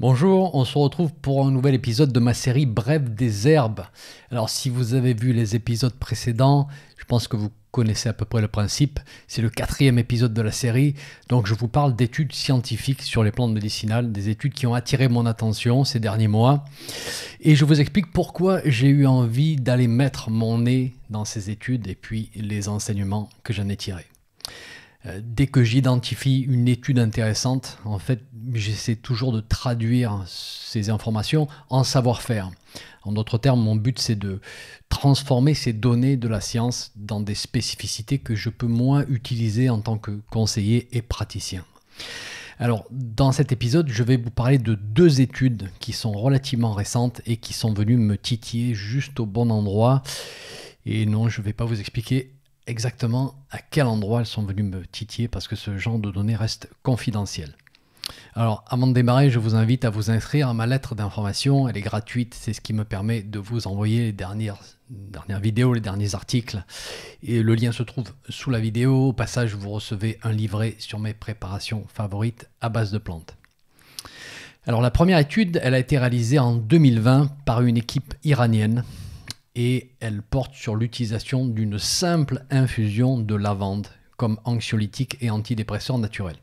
Bonjour, on se retrouve pour un nouvel épisode de ma série Bref des herbes. Alors si vous avez vu les épisodes précédents, je pense que vous connaissez à peu près le principe. C'est le quatrième épisode de la série, donc je vous parle d'études scientifiques sur les plantes médicinales, des études qui ont attiré mon attention ces derniers mois. Et je vous explique pourquoi j'ai eu envie d'aller mettre mon nez dans ces études et puis les enseignements que j'en ai tirés. Euh, dès que j'identifie une étude intéressante, en fait, j'essaie toujours de traduire ces informations en savoir-faire. En d'autres termes, mon but, c'est de transformer ces données de la science dans des spécificités que je peux moins utiliser en tant que conseiller et praticien. Alors, dans cet épisode, je vais vous parler de deux études qui sont relativement récentes et qui sont venues me titiller juste au bon endroit. Et non, je ne vais pas vous expliquer exactement à quel endroit elles sont venues me titiller parce que ce genre de données reste confidentiel. Alors, avant de démarrer, je vous invite à vous inscrire à ma lettre d'information. Elle est gratuite, c'est ce qui me permet de vous envoyer les dernières, dernières vidéos, les derniers articles. Et le lien se trouve sous la vidéo. Au passage, vous recevez un livret sur mes préparations favorites à base de plantes. Alors, la première étude, elle a été réalisée en 2020 par une équipe iranienne et elle porte sur l'utilisation d'une simple infusion de lavande comme anxiolytique et antidépresseur naturel.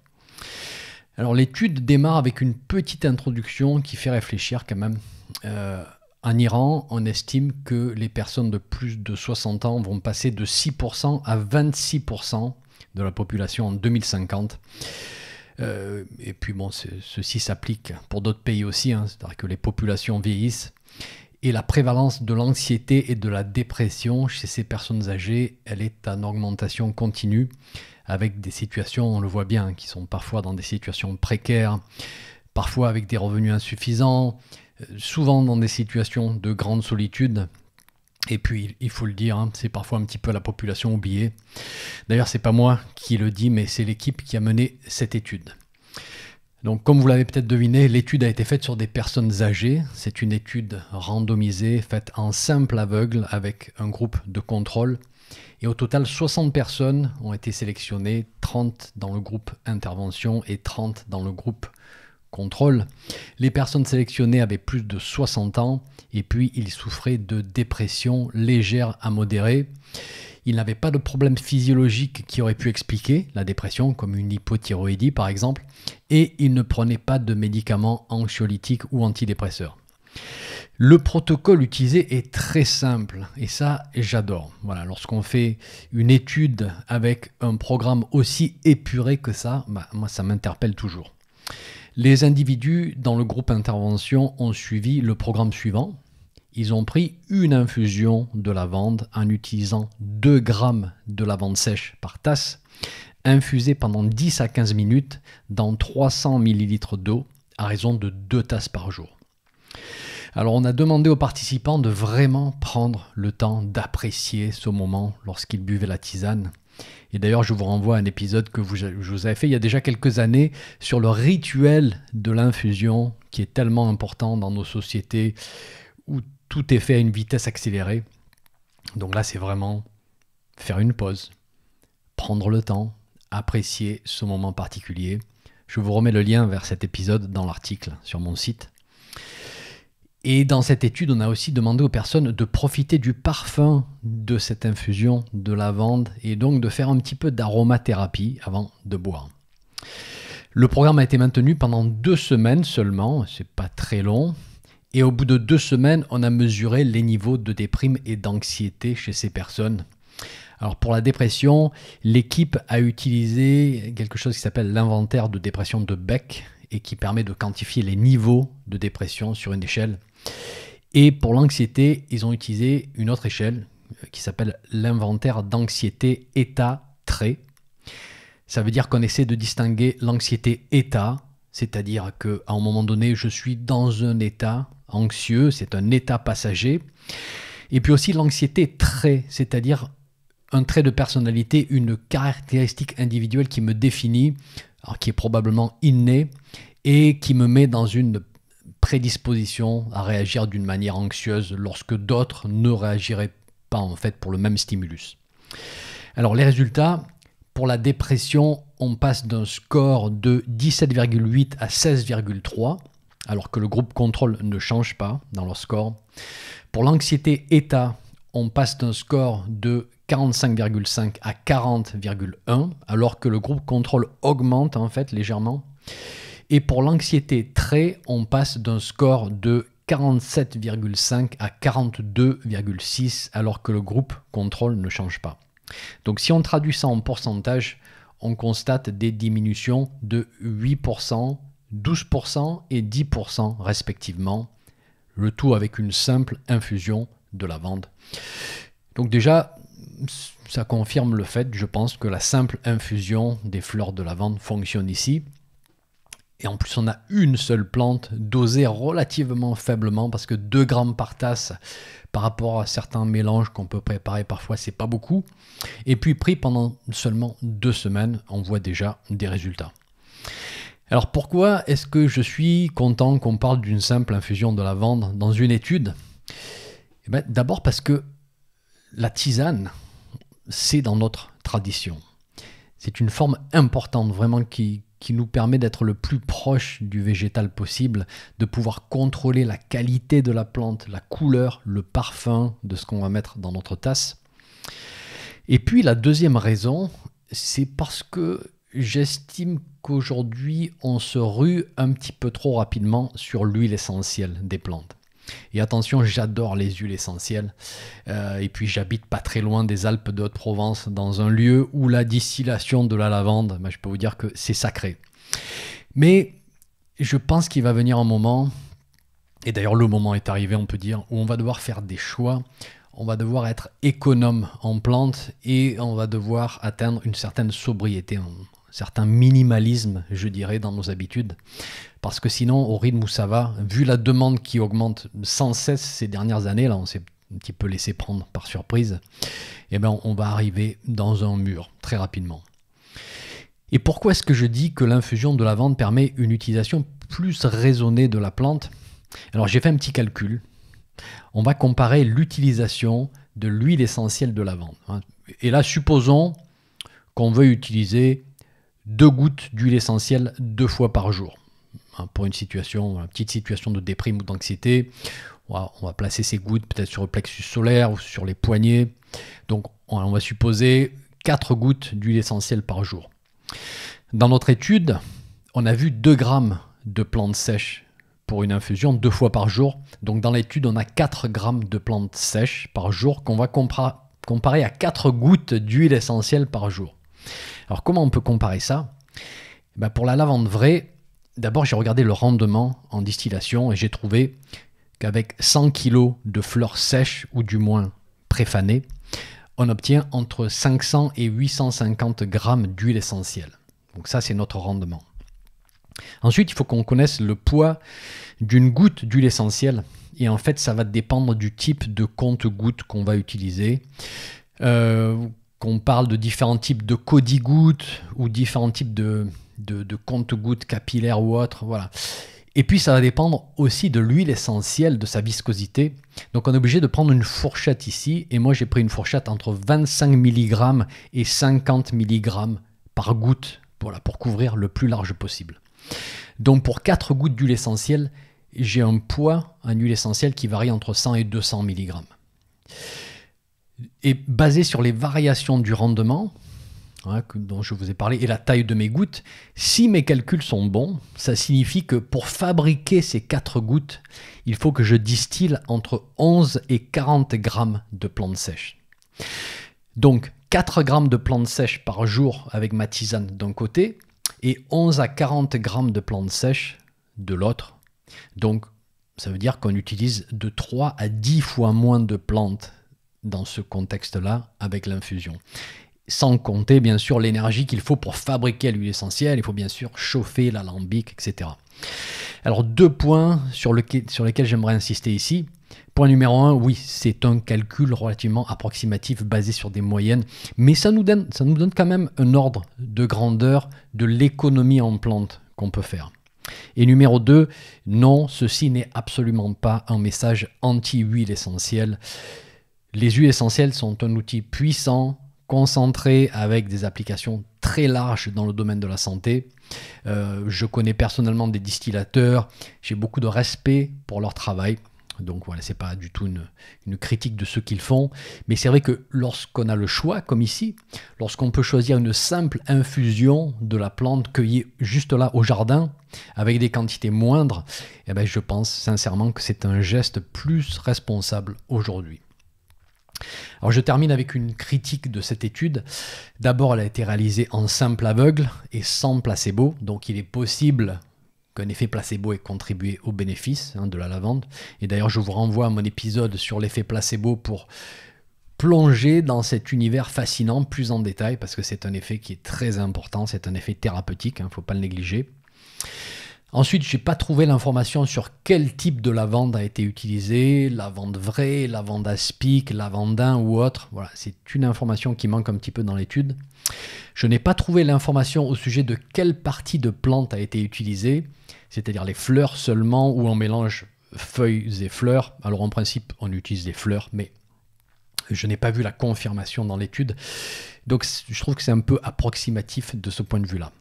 Alors l'étude démarre avec une petite introduction qui fait réfléchir quand même. Euh, en Iran, on estime que les personnes de plus de 60 ans vont passer de 6% à 26% de la population en 2050. Euh, et puis bon, ceci s'applique pour d'autres pays aussi, hein, c'est-à-dire que les populations vieillissent et la prévalence de l'anxiété et de la dépression chez ces personnes âgées, elle est en augmentation continue, avec des situations, on le voit bien, qui sont parfois dans des situations précaires, parfois avec des revenus insuffisants, euh, souvent dans des situations de grande solitude. Et puis, il faut le dire, hein, c'est parfois un petit peu la population oubliée. D'ailleurs, c'est pas moi qui le dis, mais c'est l'équipe qui a mené cette étude. Donc, comme vous l'avez peut-être deviné, l'étude a été faite sur des personnes âgées. C'est une étude randomisée, faite en simple aveugle avec un groupe de contrôle. Et au total, 60 personnes ont été sélectionnées, 30 dans le groupe intervention et 30 dans le groupe contrôle. Les personnes sélectionnées avaient plus de 60 ans et puis ils souffraient de dépression légère à modérée il n'avait pas de problème physiologique qui aurait pu expliquer la dépression, comme une hypothyroïdie par exemple, et il ne prenait pas de médicaments anxiolytiques ou antidépresseurs. Le protocole utilisé est très simple et ça j'adore. Voilà, lorsqu'on fait une étude avec un programme aussi épuré que ça, bah, moi ça m'interpelle toujours. Les individus dans le groupe intervention ont suivi le programme suivant, ils ont pris une infusion de lavande en utilisant 2 grammes de lavande sèche par tasse, infusée pendant 10 à 15 minutes dans 300 ml d'eau à raison de 2 tasses par jour. Alors on a demandé aux participants de vraiment prendre le temps d'apprécier ce moment lorsqu'ils buvaient la tisane. Et d'ailleurs, je vous renvoie à un épisode que je vous avais fait il y a déjà quelques années sur le rituel de l'infusion qui est tellement important dans nos sociétés où tout est fait à une vitesse accélérée. Donc là, c'est vraiment faire une pause, prendre le temps, apprécier ce moment particulier. Je vous remets le lien vers cet épisode dans l'article sur mon site. Et dans cette étude, on a aussi demandé aux personnes de profiter du parfum de cette infusion de lavande et donc de faire un petit peu d'aromathérapie avant de boire. Le programme a été maintenu pendant deux semaines seulement, c'est pas très long, et au bout de deux semaines, on a mesuré les niveaux de déprime et d'anxiété chez ces personnes. Alors pour la dépression, l'équipe a utilisé quelque chose qui s'appelle l'inventaire de dépression de Beck et qui permet de quantifier les niveaux de dépression sur une échelle. Et pour l'anxiété, ils ont utilisé une autre échelle euh, qui s'appelle l'inventaire d'anxiété état-trait. Ça veut dire qu'on essaie de distinguer l'anxiété état, c'est-à-dire qu'à un moment donné, je suis dans un état anxieux, c'est un état passager. Et puis aussi l'anxiété trait, c'est-à-dire un trait de personnalité, une caractéristique individuelle qui me définit, qui est probablement innée, et qui me met dans une prédisposition à réagir d'une manière anxieuse lorsque d'autres ne réagiraient pas en fait pour le même stimulus. Alors les résultats, pour la dépression, on passe d'un score de 17,8 à 16,3 alors que le groupe contrôle ne change pas dans leur score. Pour l'anxiété état, on passe d'un score de 45,5 à 40,1, alors que le groupe contrôle augmente en fait légèrement. Et pour l'anxiété trait, on passe d'un score de 47,5 à 42,6, alors que le groupe contrôle ne change pas. Donc si on traduit ça en pourcentage, on constate des diminutions de 8%, 12% et 10% respectivement, le tout avec une simple infusion de lavande. Donc déjà, ça confirme le fait, je pense, que la simple infusion des fleurs de lavande fonctionne ici. Et en plus, on a une seule plante dosée relativement faiblement parce que 2 grammes par tasse par rapport à certains mélanges qu'on peut préparer parfois, c'est pas beaucoup. Et puis pris pendant seulement deux semaines, on voit déjà des résultats. Alors pourquoi est-ce que je suis content qu'on parle d'une simple infusion de lavande dans une étude eh ben, D'abord parce que la tisane, c'est dans notre tradition. C'est une forme importante vraiment qui, qui nous permet d'être le plus proche du végétal possible, de pouvoir contrôler la qualité de la plante, la couleur, le parfum de ce qu'on va mettre dans notre tasse. Et puis la deuxième raison, c'est parce que j'estime aujourd'hui on se rue un petit peu trop rapidement sur l'huile essentielle des plantes. Et attention, j'adore les huiles essentielles. Euh, et puis j'habite pas très loin des Alpes de Haute-Provence, dans un lieu où la distillation de la lavande, ben, je peux vous dire que c'est sacré. Mais je pense qu'il va venir un moment, et d'ailleurs le moment est arrivé, on peut dire, où on va devoir faire des choix. On va devoir être économe en plantes et on va devoir atteindre une certaine sobriété en, certains minimalisme, je dirais, dans nos habitudes. Parce que sinon, au rythme où ça va, vu la demande qui augmente sans cesse ces dernières années, là, on s'est un petit peu laissé prendre par surprise, eh bien, on va arriver dans un mur très rapidement. Et pourquoi est-ce que je dis que l'infusion de la lavande permet une utilisation plus raisonnée de la plante Alors j'ai fait un petit calcul. On va comparer l'utilisation de l'huile essentielle de lavande. Hein. Et là, supposons qu'on veut utiliser deux gouttes d'huile essentielle deux fois par jour. Hein, pour une situation, une petite situation de déprime ou d'anxiété, on va, placer ces gouttes peut-être sur le plexus solaire ou sur les poignets. Donc on, va supposer quatre gouttes d'huile essentielle par jour. Dans notre étude, on a vu 2 grammes de plantes sèches pour une infusion deux fois par jour. Donc dans l'étude, on a 4 grammes de plantes sèches par jour qu'on va comparer à 4 gouttes d'huile essentielle par jour. Alors comment on peut comparer ça eh ben, Pour la lavande vraie, d'abord j'ai regardé le rendement en distillation et j'ai trouvé qu'avec 100 kg de fleurs sèches ou du moins préfanées, on obtient entre 500 et 850 grammes d'huile essentielle. Donc ça c'est notre rendement. Ensuite, il faut qu'on connaisse le poids d'une goutte d'huile essentielle. Et en fait, ça va dépendre du type de compte-goutte qu'on va utiliser. Euh, on parle de différents types de codigouttes ou différents types de, de, compte-gouttes capillaires ou autres. Voilà. Et puis ça va dépendre aussi de l'huile essentielle, de sa viscosité. Donc on est obligé de prendre une fourchette ici. Et moi j'ai pris une fourchette entre 25 mg et 50 mg par goutte pour couvrir le plus large possible. Donc pour 4 gouttes d'huile essentielle, j'ai un poids un huile essentielle qui varie entre 100 et 200 mg est basé sur les variations du rendement hein, dont je vous ai parlé et la taille de mes gouttes. Si mes calculs sont bons, ça signifie que pour fabriquer ces 4 gouttes, il faut que je distille entre 11 et 40 grammes de plantes sèches. Donc 4 grammes de plantes sèches par jour avec ma tisane d'un côté et 11 à 40 grammes de plantes sèches de l'autre. Donc ça veut dire qu'on utilise de 3 à 10 fois moins de plantes dans ce contexte-là avec l'infusion. Sans compter bien sûr l'énergie qu'il faut pour fabriquer l'huile essentielle, il faut bien sûr chauffer l'alambic, etc. Alors deux points sur, sur lesquels j'aimerais insister ici. Point numéro un, oui, c'est un calcul relativement approximatif basé sur des moyennes, mais ça nous donne, ça nous donne quand même un ordre de grandeur de l'économie en plantes qu'on peut faire. Et numéro 2, non, ceci n'est absolument pas un message anti-huile essentielle. Les huiles essentielles sont un outil puissant, concentré, avec des applications très larges dans le domaine de la santé. Euh, je connais personnellement des distillateurs, j'ai beaucoup de respect pour leur travail. Donc voilà, c'est pas du tout une, critique de ce qu'ils font, mais c'est vrai que lorsqu'on a le choix, comme ici, lorsqu'on peut choisir une simple infusion de la plante cueillie juste là au jardin, avec des quantités moindres, eh ben, je pense sincèrement que c'est un geste plus responsable aujourd'hui. Alors je termine avec une critique de cette étude. D'abord, elle a été réalisée en simple aveugle et sans placebo, donc il est possible qu'un effet placebo ait contribué au bénéfice hein, de la lavande. Et d'ailleurs, je vous renvoie à mon épisode sur l'effet placebo pour plonger dans cet univers fascinant plus en détail, parce que c'est un effet qui est très important, c'est un effet thérapeutique, il hein, ne faut pas le négliger. Ensuite, je n'ai pas trouvé l'information sur quel type de lavande a été utilisé, lavande vraie, lavande aspic, lavandin ou autre. Voilà, c'est une information qui manque un petit peu dans l'étude. Je n'ai pas trouvé l'information au sujet de quelle partie de plante a été utilisée, c'est-à-dire les fleurs seulement ou en mélange feuilles et fleurs. Alors en principe, on utilise des fleurs, mais je n'ai pas vu la confirmation dans l'étude. Donc je trouve que c'est un peu approximatif de ce point de vue-là.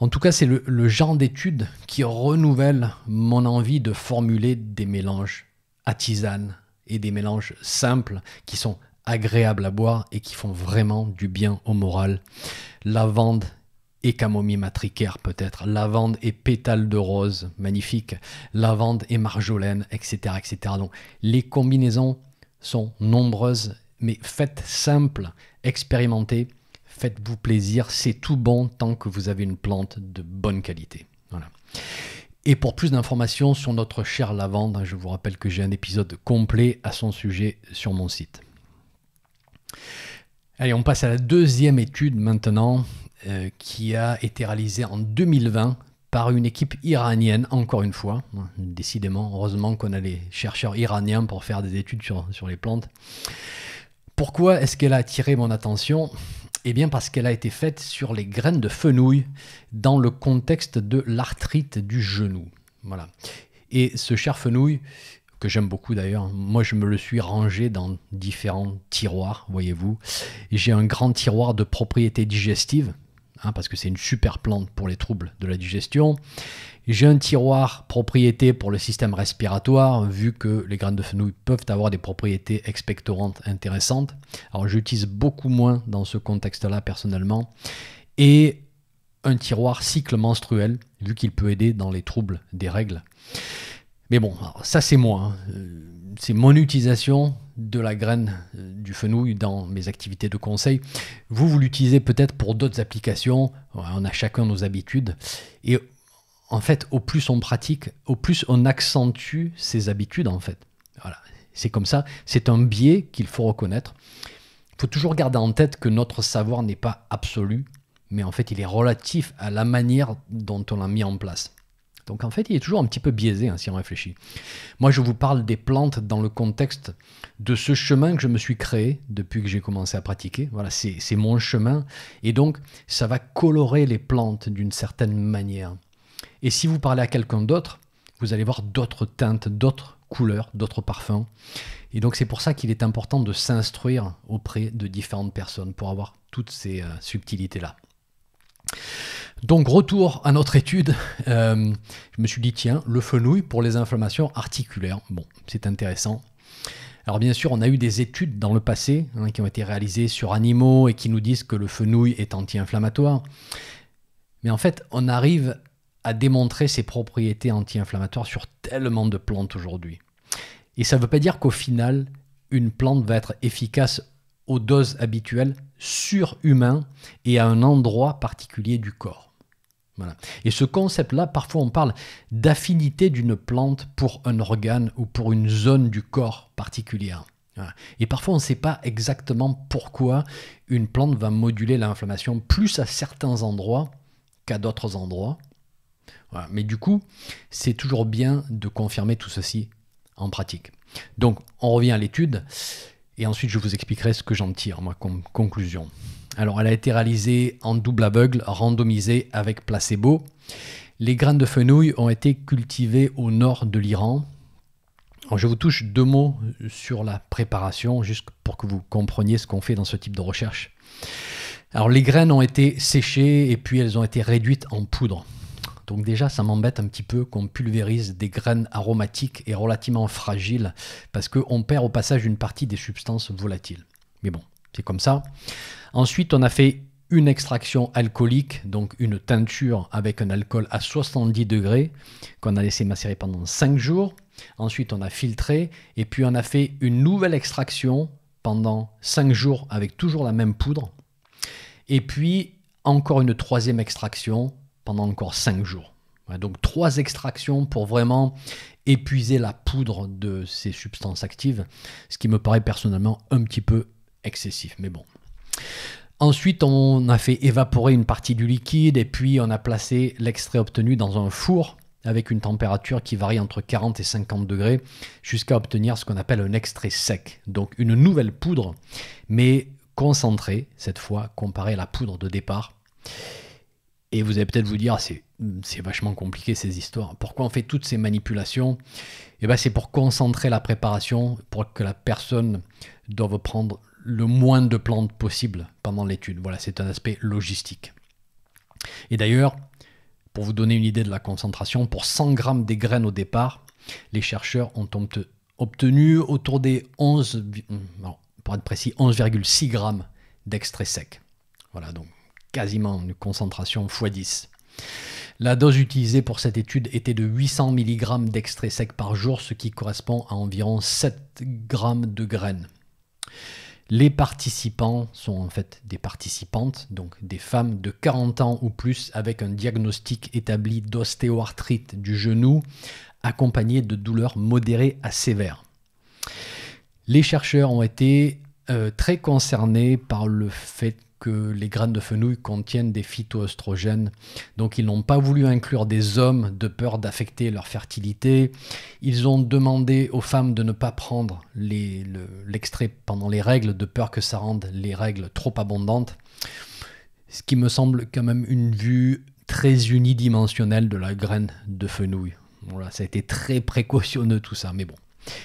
En tout cas, c'est le, genre d'étude qui renouvelle mon envie de formuler des mélanges à tisane et des mélanges simples qui sont agréables à boire et qui font vraiment du bien au moral. Lavande et camomille matricaire peut-être, lavande et pétales de rose, magnifique, lavande et marjolaine, etc. etc. Donc les combinaisons sont nombreuses, mais faites simples, expérimentées Faites-vous plaisir, c'est tout bon tant que vous avez une plante de bonne qualité. Voilà. Et pour plus d'informations sur notre chère lavande, hein, je vous rappelle que j'ai un épisode complet à son sujet sur mon site. Allez, on passe à la deuxième étude maintenant euh, qui a été réalisée en 2020 par une équipe iranienne, encore une fois. Décidément, heureusement qu'on a les chercheurs iraniens pour faire des études sur, sur les plantes. Pourquoi est-ce qu'elle a attiré mon attention eh bien parce qu'elle a été faite sur les graines de fenouil dans le contexte de l'arthrite du genou. Voilà. Et ce cher fenouil, que j'aime beaucoup d'ailleurs, moi je me le suis rangé dans différents tiroirs, voyez-vous. J'ai un grand tiroir de propriétés digestives, Hein, parce que c'est une super plante pour les troubles de la digestion. J'ai un tiroir propriété pour le système respiratoire, vu que les graines de fenouil peuvent avoir des propriétés expectorantes intéressantes. Alors j'utilise beaucoup moins dans ce contexte-là personnellement. Et un tiroir cycle menstruel, vu qu'il peut aider dans les troubles des règles. Mais bon, ça c'est moi. Hein. Euh, c'est mon utilisation de la graine euh, du fenouil dans mes activités de conseil. Vous, vous l'utilisez peut-être pour d'autres applications. On a chacun nos habitudes. Et en fait, au plus on pratique, au plus on accentue ses habitudes, en fait. Voilà, c'est comme ça. C'est un biais qu'il faut reconnaître. Il faut toujours garder en tête que notre savoir n'est pas absolu, mais en fait, il est relatif à la manière dont on l'a mis en place. Donc en fait, il est toujours un petit peu biaisé hein, si on réfléchit. Moi, je vous parle des plantes dans le contexte de ce chemin que je me suis créé depuis que j'ai commencé à pratiquer. Voilà, c'est mon chemin. Et donc, ça va colorer les plantes d'une certaine manière. Et si vous parlez à quelqu'un d'autre, vous allez voir d'autres teintes, d'autres couleurs, d'autres parfums. Et donc c'est pour ça qu'il est important de s'instruire auprès de différentes personnes pour avoir toutes ces euh, subtilités-là. Donc retour à notre étude, euh, je me suis dit tiens, le fenouil pour les inflammations articulaires, bon, c'est intéressant. Alors bien sûr, on a eu des études dans le passé hein, qui ont été réalisées sur animaux et qui nous disent que le fenouil est anti-inflammatoire. Mais en fait, on arrive à démontrer ses propriétés anti-inflammatoires sur tellement de plantes aujourd'hui. Et ça ne veut pas dire qu'au final, une plante va être efficace aux doses habituelles sur humain et à un endroit particulier du corps. Et ce concept-là, parfois on parle d'affinité d'une plante pour un organe ou pour une zone du corps particulière. Et parfois on ne sait pas exactement pourquoi une plante va moduler l'inflammation plus à certains endroits qu'à d'autres endroits. Mais du coup, c'est toujours bien de confirmer tout ceci en pratique. Donc on revient à l'étude et ensuite je vous expliquerai ce que j'en tire, moi, comme conclusion. Alors, elle a été réalisée en double aveugle, randomisée avec placebo. Les graines de fenouil ont été cultivées au nord de l'Iran. Je vous touche deux mots sur la préparation, juste pour que vous compreniez ce qu'on fait dans ce type de recherche. Alors, les graines ont été séchées et puis elles ont été réduites en poudre. Donc déjà, ça m'embête un petit peu qu'on pulvérise des graines aromatiques et relativement fragiles, parce qu'on perd au passage une partie des substances volatiles. Mais bon, c'est comme ça. Ensuite, on a fait une extraction alcoolique, donc une teinture avec un alcool à 70 degrés qu'on a laissé macérer pendant 5 jours. Ensuite, on a filtré et puis on a fait une nouvelle extraction pendant 5 jours avec toujours la même poudre. Et puis, encore une troisième extraction pendant encore 5 jours. Donc trois extractions pour vraiment épuiser la poudre de ces substances actives, ce qui me paraît personnellement un petit peu excessif, mais bon. Ensuite, on a fait évaporer une partie du liquide et puis on a placé l'extrait obtenu dans un four avec une température qui varie entre 40 et 50 degrés jusqu'à obtenir ce qu'on appelle un extrait sec, donc une nouvelle poudre, mais concentrée cette fois comparée à la poudre de départ. Et vous allez peut-être vous dire, ah, c'est vachement compliqué ces histoires. Pourquoi on fait toutes ces manipulations Eh ben c'est pour concentrer la préparation, pour que la personne doive prendre le moins de plantes possible pendant l'étude. Voilà, c'est un aspect logistique. Et d'ailleurs, pour vous donner une idée de la concentration, pour 100 grammes des graines au départ, les chercheurs ont obtenu autour des 11, mm, pour être précis, 11,6 g d'extrait sec. Voilà, donc quasiment une concentration x10. La dose utilisée pour cette étude était de 800 mg d'extrait sec par jour, ce qui correspond à environ 7 g de graines. Les participants sont en fait des participantes, donc des femmes de 40 ans ou plus avec un diagnostic établi d'ostéoarthrite du genou, accompagné de douleurs modérées à sévères. Les chercheurs ont été euh, très concernés par le fait que les graines de fenouil contiennent des phytoestrogènes. Donc ils n'ont pas voulu inclure des hommes de peur d'affecter leur fertilité. Ils ont demandé aux femmes de ne pas prendre l'extrait pendant les règles de peur que ça rende les règles trop abondantes. Ce qui me semble quand même une vue très unidimensionnelle de la graine de fenouil. Voilà, ça a été très précautionneux tout ça, mais bon,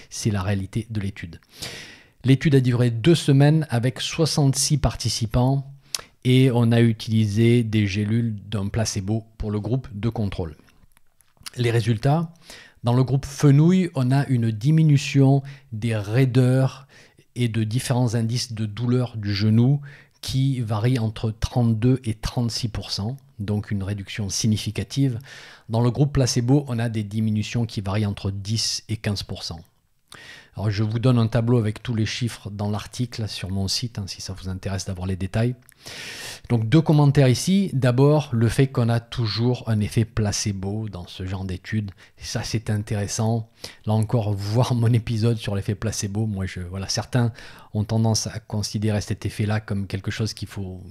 c'est la réalité de l'étude. L'étude a duré deux semaines avec 66 participants et on a utilisé des gélules d'un placebo pour le groupe de contrôle. Les résultats, dans le groupe fenouil, on a une diminution des raideurs et de différents indices de douleur du genou qui varient entre 32 et 36 donc une réduction significative. Dans le groupe placebo, on a des diminutions qui varient entre 10 et 15 alors je vous donne un tableau avec tous les chiffres dans l'article sur mon site, hein, si ça vous intéresse d'avoir les détails. Donc deux commentaires ici. D'abord, le fait qu'on a toujours un effet placebo dans ce genre d'études. Ça, c'est intéressant. Là encore, voir mon épisode sur l'effet placebo. Moi, je, voilà, certains ont tendance à considérer cet effet-là comme quelque chose qu'il faut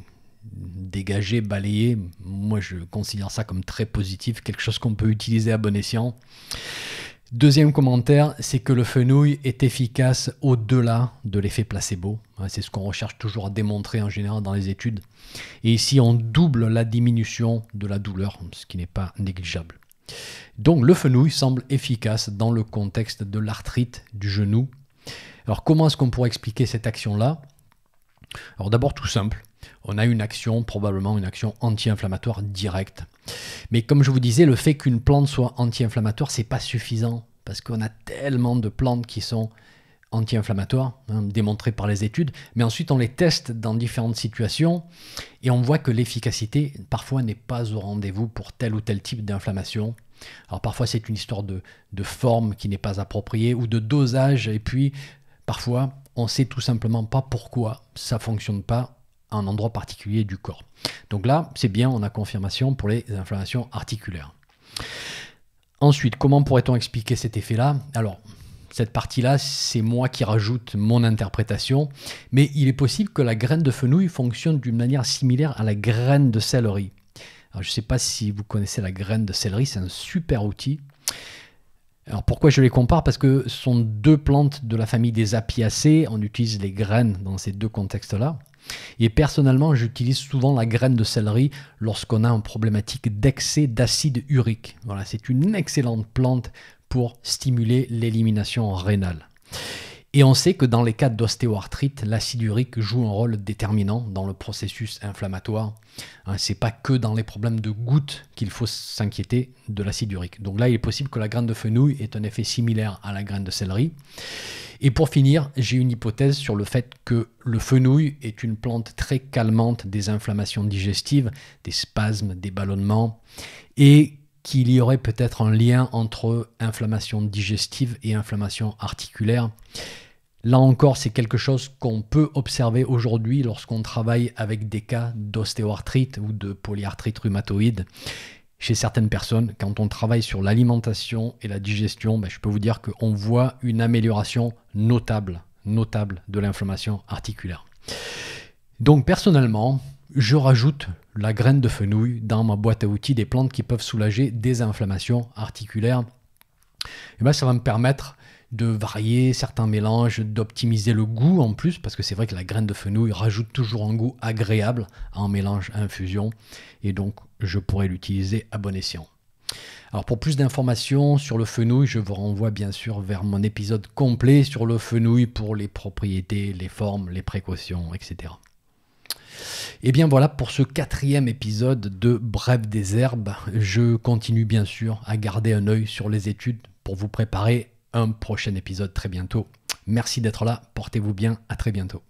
dégager, balayer. Moi, je considère ça comme très positif, quelque chose qu'on peut utiliser à bon escient. Deuxième commentaire, c'est que le fenouil est efficace au-delà de l'effet placebo. C'est ce qu'on recherche toujours à démontrer en général dans les études. Et ici, on double la diminution de la douleur, ce qui n'est pas négligeable. Donc le fenouil semble efficace dans le contexte de l'arthrite du genou. Alors comment est-ce qu'on pourrait expliquer cette action-là Alors d'abord tout simple, on a une action, probablement une action anti-inflammatoire directe. Mais comme je vous disais, le fait qu'une plante soit anti-inflammatoire, n'est pas suffisant parce qu'on a tellement de plantes qui sont anti-inflammatoires, hein, démontrées par les études, mais ensuite on les teste dans différentes situations et on voit que l'efficacité parfois n'est pas au rendez-vous pour tel ou tel type d'inflammation. Alors parfois c'est une histoire de, de forme qui n'est pas appropriée ou de dosage et puis parfois on sait tout simplement pas pourquoi ça fonctionne pas un endroit particulier du corps. Donc là, c'est bien, on a confirmation pour les inflammations articulaires. Ensuite, comment pourrait-on expliquer cet effet-là Alors, cette partie-là, c'est moi qui rajoute mon interprétation, mais il est possible que la graine de fenouil fonctionne d'une manière similaire à la graine de céleri. je ne sais pas si vous connaissez la graine de céleri, c'est un super outil. Alors pourquoi je les compare Parce que ce sont deux plantes de la famille des apiacées, on utilise les graines dans ces deux contextes-là. Et personnellement, j'utilise souvent la graine de céleri lorsqu'on a une problématique d'excès d'acide urique. Voilà, c'est une excellente plante pour stimuler l'élimination rénale. Et on sait que dans les cas d'ostéoarthrite, l'acide urique joue un rôle déterminant dans le processus inflammatoire. ce hein, c'est pas que dans les problèmes de gouttes qu'il faut s'inquiéter de l'acide urique. Donc là, il est possible que la graine de fenouil ait un effet similaire à la graine de céleri. Et pour finir, j'ai une hypothèse sur le fait que le fenouil est une plante très calmante des inflammations digestives, des spasmes, des ballonnements, et qu'il y aurait peut-être un lien entre inflammation digestive et inflammation articulaire. Là encore, c'est quelque chose qu'on peut observer aujourd'hui lorsqu'on travaille avec des cas d'ostéoarthrite ou de polyarthrite rhumatoïde. Chez certaines personnes, quand on travaille sur l'alimentation et la digestion, ben, je peux vous dire qu'on voit une amélioration notable, notable de l'inflammation articulaire. Donc personnellement, je rajoute la graine de fenouil dans ma boîte à outils des plantes qui peuvent soulager des inflammations articulaires. Et ben, ça va me permettre de varier certains mélanges, d'optimiser le goût en plus, parce que c'est vrai que la graine de fenouil rajoute toujours un goût agréable en mélange infusion, et donc je pourrais l'utiliser à bon escient. Alors pour plus d'informations sur le fenouil, je vous renvoie bien sûr vers mon épisode complet sur le fenouil pour les propriétés, les formes, les précautions, etc. Et eh bien voilà pour ce quatrième épisode de Brève des herbes. Je continue bien sûr à garder un œil sur les études pour vous préparer un prochain épisode très bientôt. Merci d'être là, portez-vous bien, à très bientôt.